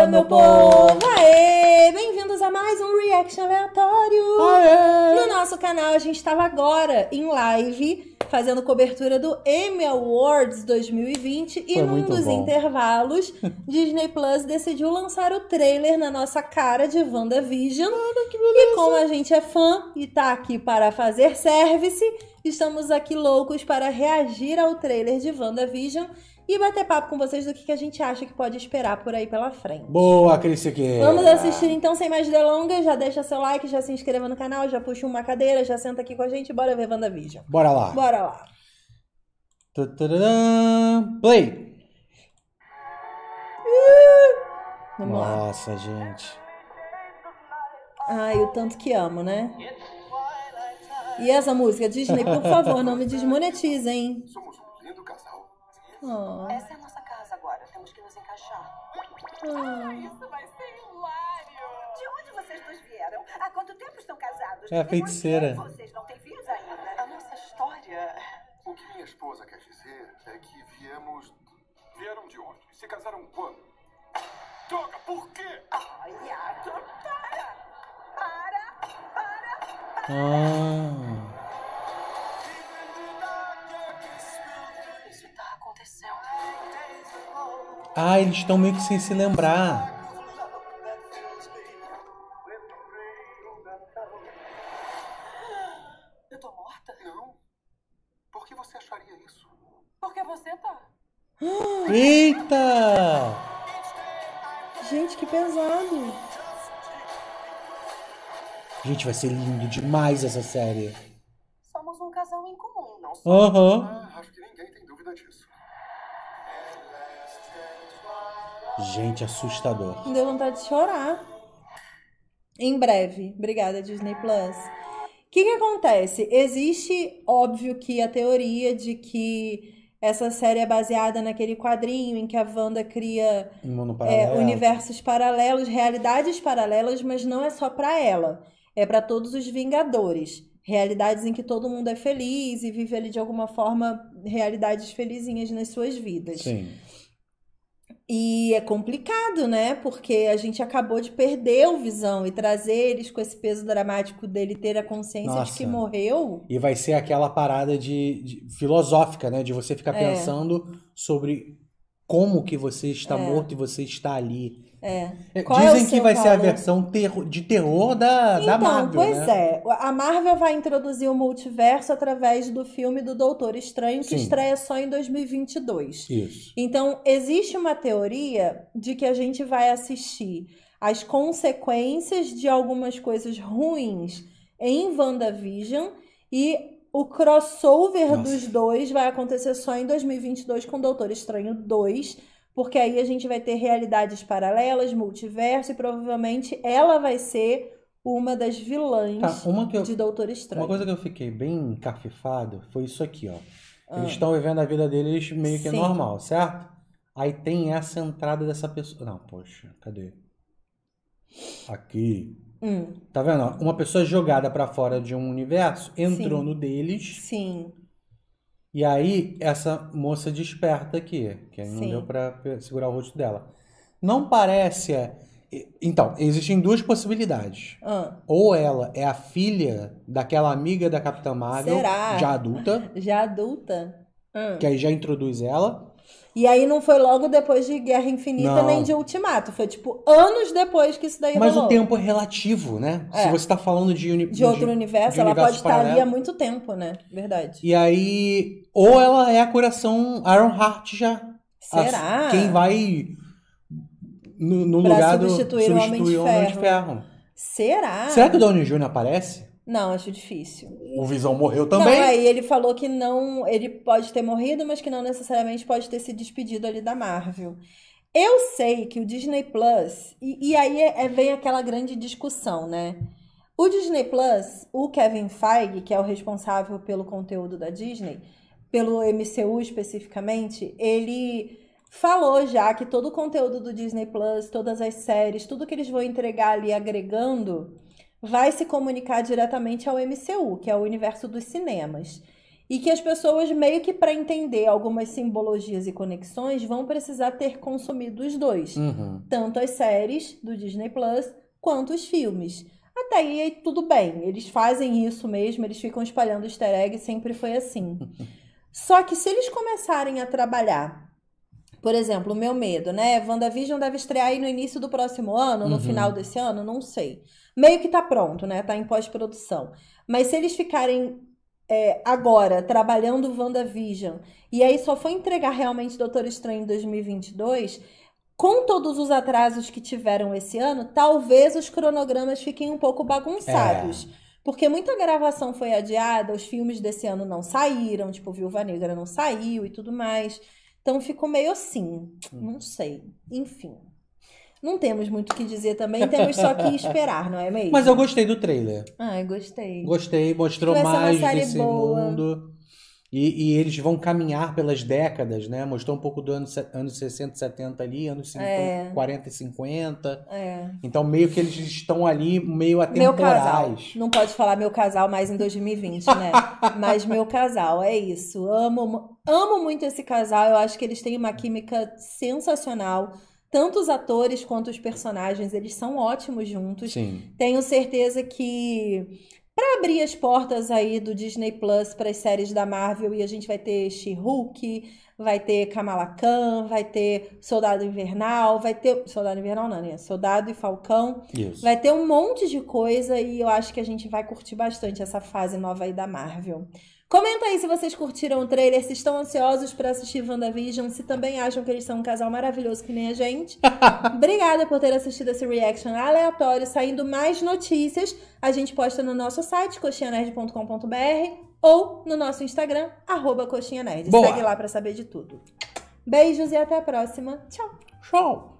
Fala, meu povo! Aê! Bem-vindos a mais um Reaction Aleatório! Aê! No nosso canal, a gente estava agora em live fazendo cobertura do Emmy Awards 2020 e num dos bom. intervalos, Disney Plus decidiu lançar o trailer na nossa cara de WandaVision. Olha que E como a gente é fã e tá aqui para fazer service, estamos aqui loucos para reagir ao trailer de WandaVision e bater papo com vocês do que, que a gente acha que pode esperar por aí pela frente. Boa, Cris Siqueira! Vamos assistir então, sem mais delongas, já deixa seu like, já se inscreva no canal, já puxa uma cadeira, já senta aqui com a gente bora ver WandaVision. Bora lá! Bora lá! Play! Nossa, gente. Ai, o tanto que amo, né? E essa música, Disney, por favor, não me desmonetizem. Somos um lindo casal. Oh. Essa é a nossa casa agora. Temos que nos encaixar. Oh. Ah, isso vai ser hilário. De onde vocês dois vieram? Há quanto tempo estão casados? É a feiticeira. Vocês não têm filhos ainda. A nossa história... O que minha esposa quer dizer é que viemos... Vieram de onde? Se casaram quando? Droga, por quê? Olha, para! Para! Para! para. Ah... Ah, eles estão meio que sem se lembrar. Eu tô morta? Não. Por que você acharia isso? Porque você tá. Eita! Gente, que pesado. Gente, vai ser lindo demais essa série. Somos um casal em comum, não somos? Aham. Uhum. Ah, acho que ninguém tem dúvida disso. Gente, assustador. Deu vontade de chorar. Em breve. Obrigada, Disney Plus. O que, que acontece? Existe, óbvio, que a teoria de que essa série é baseada naquele quadrinho em que a Wanda cria um é, paralelo. é, universos paralelos, realidades paralelas, mas não é só para ela. É para todos os Vingadores. Realidades em que todo mundo é feliz e vive ali de alguma forma realidades felizinhas nas suas vidas. Sim. E é complicado, né? Porque a gente acabou de perder o Visão e trazer eles com esse peso dramático dele ter a consciência Nossa. de que morreu. E vai ser aquela parada de, de filosófica, né? De você ficar é. pensando sobre como que você está é. morto e você está ali. É. é, é dizem é que vai ser a versão terro, de terror da, então, da Marvel. Pois né? é, a Marvel vai introduzir o multiverso através do filme do Doutor Estranho, que Sim. estreia só em 2022. Isso. Então, existe uma teoria de que a gente vai assistir as consequências de algumas coisas ruins em WandaVision e o crossover Nossa. dos dois vai acontecer só em 2022 com Doutor Estranho 2, porque aí a gente vai ter realidades paralelas, multiverso e provavelmente ela vai ser uma das vilãs tá, uma eu, de Doutor Estranho. Uma coisa que eu fiquei bem cafifado foi isso aqui, ó. Eles ah. estão vivendo a vida deles meio que Sim. normal, certo? Aí tem essa entrada dessa pessoa. Não, poxa, cadê? Aqui. Hum. Tá vendo? Uma pessoa jogada para fora de um universo entrou Sim. no deles. Sim. E aí, essa moça desperta aqui, que aí não deu pra segurar o rosto dela. Não parece. É, então, existem duas possibilidades. Ah. Ou ela é a filha daquela amiga da Capitã Marvel, Será? já adulta. Já adulta. Ah. Que aí já introduz ela. E aí não foi logo depois de Guerra Infinita não. nem de Ultimato. Foi tipo anos depois que isso daí Mas rolou. o tempo é relativo, né? É. Se você tá falando de, uni... de outro de, universo, de ela pode estar tá ali há muito tempo, né? Verdade. E aí. Ou ela é a coração Iron Heart já. Será? quem vai no, no lugar substituir do. Substituir o Homem de Ferro. Homem de Ferro. Será? Será que o Donnie Jr. aparece? Não, acho difícil. O Visão morreu também. Não, aí é, ele falou que não. Ele pode ter morrido, mas que não necessariamente pode ter se despedido ali da Marvel. Eu sei que o Disney Plus. E, e aí é, é, vem aquela grande discussão, né? O Disney Plus, o Kevin Feige, que é o responsável pelo conteúdo da Disney, pelo MCU especificamente, ele falou já que todo o conteúdo do Disney Plus, todas as séries, tudo que eles vão entregar ali agregando vai se comunicar diretamente ao MCU, que é o universo dos cinemas. E que as pessoas, meio que para entender algumas simbologias e conexões, vão precisar ter consumido os dois. Uhum. Tanto as séries do Disney Plus quanto os filmes. Até aí tudo bem, eles fazem isso mesmo, eles ficam espalhando easter egg, sempre foi assim. Só que se eles começarem a trabalhar por exemplo, o meu medo, né? WandaVision deve estrear aí no início do próximo ano, no uhum. final desse ano, não sei. Meio que tá pronto, né? Tá em pós-produção. Mas se eles ficarem é, agora trabalhando WandaVision e aí só foi entregar realmente Doutor Estranho em 2022, com todos os atrasos que tiveram esse ano, talvez os cronogramas fiquem um pouco bagunçados. É. Porque muita gravação foi adiada, os filmes desse ano não saíram, tipo Viúva Negra não saiu e tudo mais. Então ficou meio assim, hum. não sei. Enfim. Não temos muito o que dizer também, temos só que esperar, não é mesmo? Mas eu gostei do trailer. Ah, eu gostei. Gostei, mostrou mais desse boa. mundo. E, e, eles vão caminhar pelas décadas, né? Mostrou um pouco dos anos ano 60, 70 ali, anos 50, é. 40 e 50. É. Então, meio que eles estão ali meio atemporais. Meu casal. Não pode falar meu casal mais em 2020, né? Mas meu casal, é isso. Amo, amo muito esse casal. Eu acho que eles têm uma química sensacional. Tanto os atores quanto os personagens, eles são ótimos juntos. Sim. Tenho certeza que para abrir as portas aí do Disney Plus para as séries da Marvel e a gente vai ter She-Hulk, vai ter Kamala Khan, vai ter Soldado Invernal, vai ter Soldado Invernal não, né? Soldado e Falcão. Isso. Vai ter um monte de coisa e eu acho que a gente vai curtir bastante essa fase nova aí da Marvel. Comenta aí se vocês curtiram o trailer, se estão ansiosos para assistir WandaVision, se também acham que eles são um casal maravilhoso que nem a gente. Obrigada por ter assistido esse reaction aleatório. Saindo mais notícias, a gente posta no nosso site, coxinhanerd.com.br ou no nosso Instagram, arroba coxinhanerd. Boa. Segue lá para saber de tudo. Beijos e até a próxima. Tchau. Tchau.